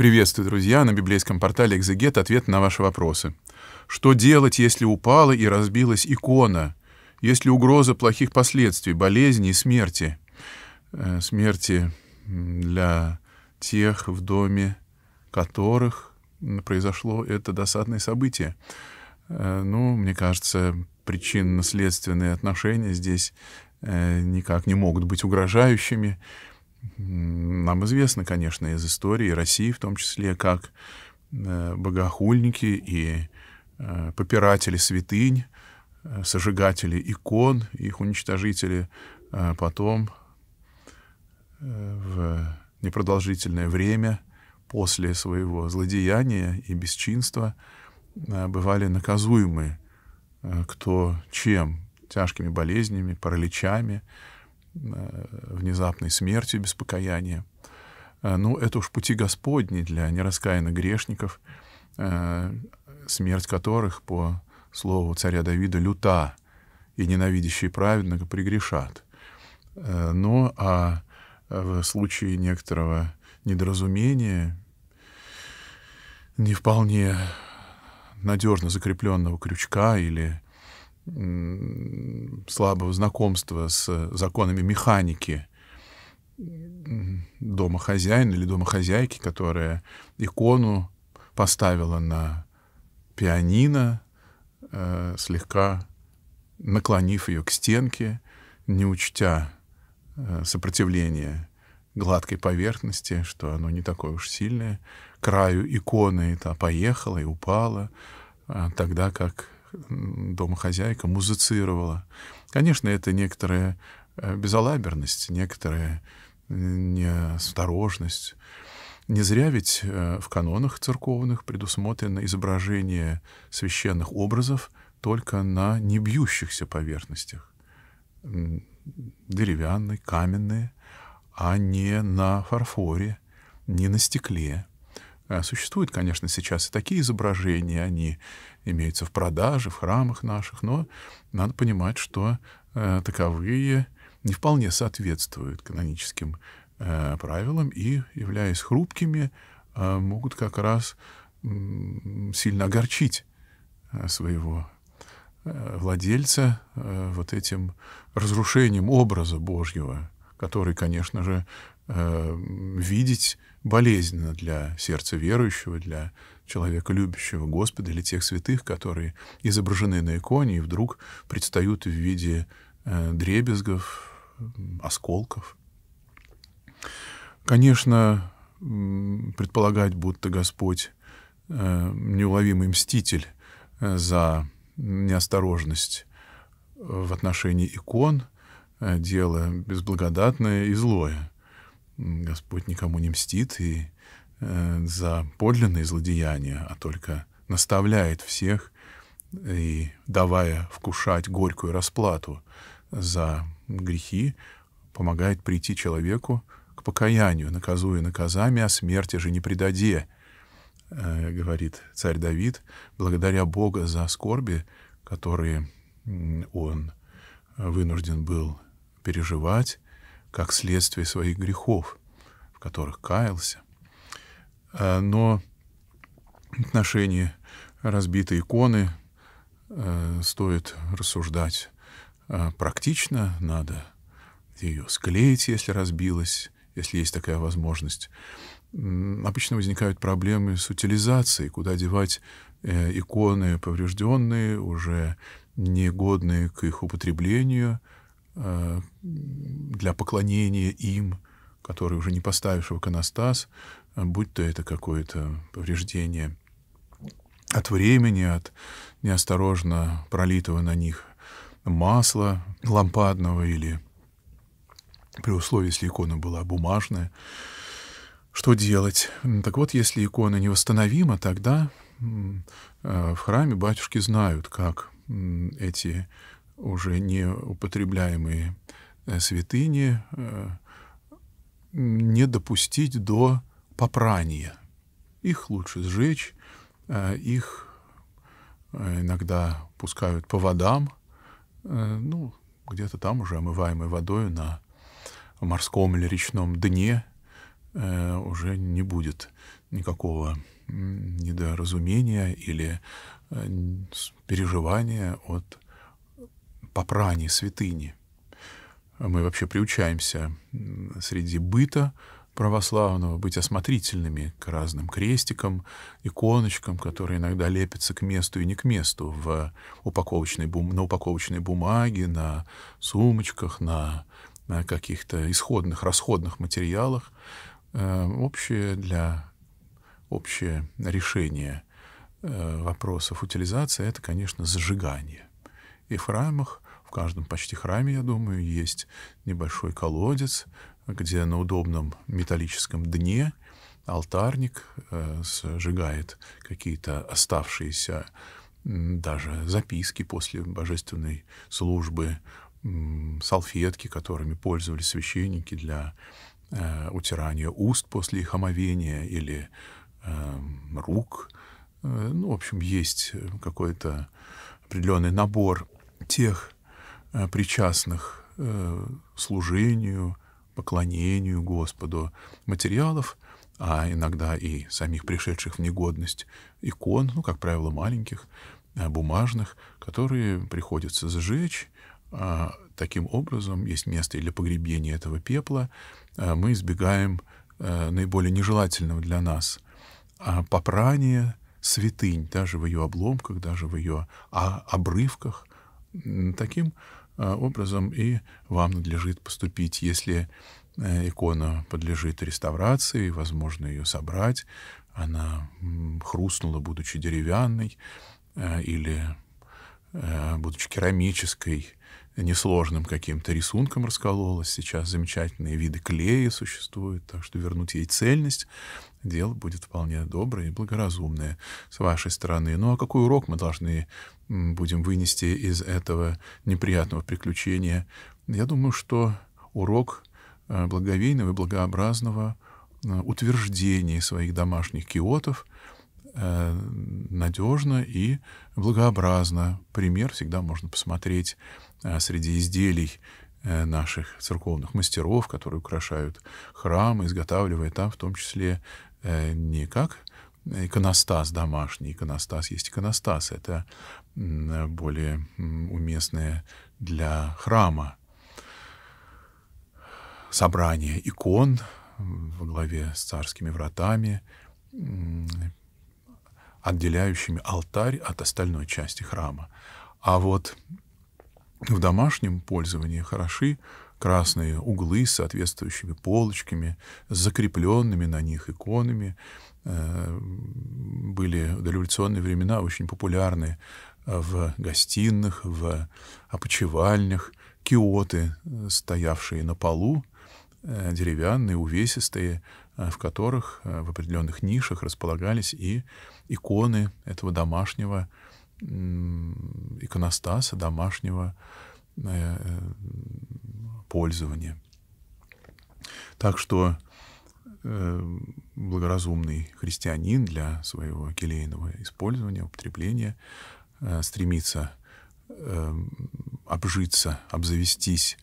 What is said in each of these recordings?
Приветствую, друзья! На библейском портале «Экзегет» ответ на ваши вопросы. Что делать, если упала и разбилась икона? Есть ли угроза плохих последствий, болезни и смерти? Э, смерти для тех, в доме которых произошло это досадное событие. Э, ну, мне кажется, причинно-следственные отношения здесь э, никак не могут быть угрожающими. Нам известно, конечно, из истории России в том числе, как э, богохульники и э, попиратели святынь, э, сожигатели икон, их уничтожители потом в непродолжительное время после своего злодеяния и бесчинства бывали наказуемы кто чем, тяжкими болезнями, параличами, Э, внезапной смертью без покаяния. Э, ну, это уж пути Господни для нераскаянных грешников, э, смерть которых, по слову царя Давида, люта, и ненавидящие праведного пригрешат. Но ну, а в случае некоторого недоразумения, не вполне надежно закрепленного крючка или слабого знакомства с законами механики дома домохозяина или дома хозяйки, которая икону поставила на пианино, э, слегка наклонив ее к стенке, не учтя э, сопротивления гладкой поверхности, что оно не такое уж сильное, краю иконы, это поехала и упала, а тогда как домохозяйка музицировала. Конечно, это некоторая э, безалаберность, некоторая э, неосторожность. Не зря ведь э, в канонах церковных предусмотрено изображение священных образов только на небьющихся поверхностях. Деревянные, каменные, а не на фарфоре, не на стекле. А, существуют, конечно, сейчас и такие изображения, они имеются в продаже, в храмах наших, но надо понимать, что э, таковые не вполне соответствуют каноническим э, правилам и, являясь хрупкими, а, могут как раз сильно огорчить э, своего владельца вот этим разрушением образа Божьего, который, конечно же, видеть болезненно для сердца верующего, для человека, любящего Господа, или тех святых, которые изображены на иконе и вдруг предстают в виде э, дребезгов, осколков. Конечно, предполагать, будто Господь э, неуловимый мститель э, за неосторожность в отношении икон, дело безблагодатное и злое. Господь никому не мстит и э, за подлинные злодеяния, а только наставляет всех и, давая вкушать горькую расплату за грехи, помогает прийти человеку к покаянию, наказуя наказами, а смерти же не предаде, э, говорит царь Давид, благодаря Бога за скорби, которые он вынужден был переживать, как следствие своих грехов, в которых каялся. Э, но отношение разбитой иконы э, стоит рассуждать э, практично, надо ее склеить, если разбилась, если есть такая возможность. Обычно возникают проблемы с утилизацией, куда девать иконы поврежденные, уже негодные к их употреблению — Э, для поклонения им, который уже не поставишь в иконостас, э, будь то это какое-то повреждение от времени, от неосторожно пролитого на них масла лампадного или при условии, если икона была бумажная. Что делать? Так вот, если икона невосстановима, тогда э, в храме батюшки знают, как эти уже не употребляемые э, святыни э, не допустить до попрания. Их лучше сжечь, э, их иногда пускают по водам, ну, где-то там уже омываемой водой на морском или речном дне уже не будет никакого недоразумения или переживания от попрание святыни. Мы вообще приучаемся среди быта православного быть осмотрительными к разным крестикам, иконочкам, которые иногда лепятся к месту и не к месту в упаковочной, на упаковочной бумаге, на сумочках, на, на каких-то исходных, расходных материалах. Э, общее для общее решение э, вопросов утилизации — это, конечно, зажигание и храмах. В каждом почти храме, я думаю, есть небольшой колодец, где на удобном металлическом дне алтарник э, сжигает какие-то оставшиеся даже записки после божественной службы, салфетки, которыми пользовались священники для э, утирания уст после их омовения или эм, рук. Э, ну, в общем, есть какой-то определенный набор тех э, причастных э, служению, поклонению Господу материалов, а иногда и самих пришедших в негодность икон, ну, как правило, маленьких, э, бумажных, которые приходится сжечь. А таким образом, есть место для погребения этого пепла. Мы избегаем наиболее нежелательного для нас а попрания святынь, даже в ее обломках, даже в ее а, обрывках, Таким а, образом и вам надлежит поступить, если э, икона подлежит реставрации, возможно ее собрать, она хрустнула, будучи деревянной, э, или э, будучи керамической, несложным каким-то рисунком раскололась. Сейчас замечательные виды клея существуют, так что вернуть ей цельность дело будет вполне доброе и благоразумное с вашей стороны. Ну а какой урок мы должны будем вынести из этого неприятного приключения? Я думаю, что урок э, благовейного и благообразного э, утверждения своих домашних киотов Э, надежно и благообразно. Пример всегда можно посмотреть э, среди изделий э, наших церковных мастеров, которые украшают храмы, изготавливая там в том числе не как иконостас домашний, иконостас есть иконостас, это более уместное для храма собрание икон во главе с царскими вратами, отделяющими алтарь от остальной части храма. А вот в домашнем пользовании хороши красные углы с соответствующими полочками, с закрепленными на них иконами. Э, были в дореволюционные времена очень популярны э, в гостиных, в опочивальнях, киоты, э, стоявшие на полу, деревянные, увесистые, Э, в которых э, в определенных нишах располагались и иконы этого домашнего иконостаса, домашнего э, пользования. Так что благоразумный христианин для своего келейного использования, употребления стремится обжиться, обзавестись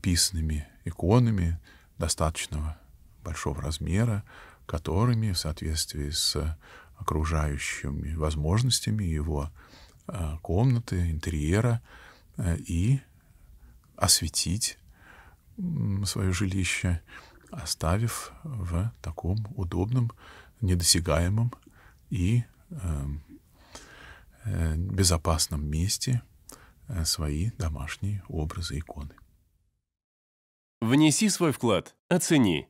писанными иконами достаточного большого размера, которыми в соответствии с окружающими возможностями его э, комнаты, интерьера э, и осветить свое жилище, оставив в таком удобном, недосягаемом и эм, э, безопасном месте свои домашние образы иконы. Внеси свой вклад, оцени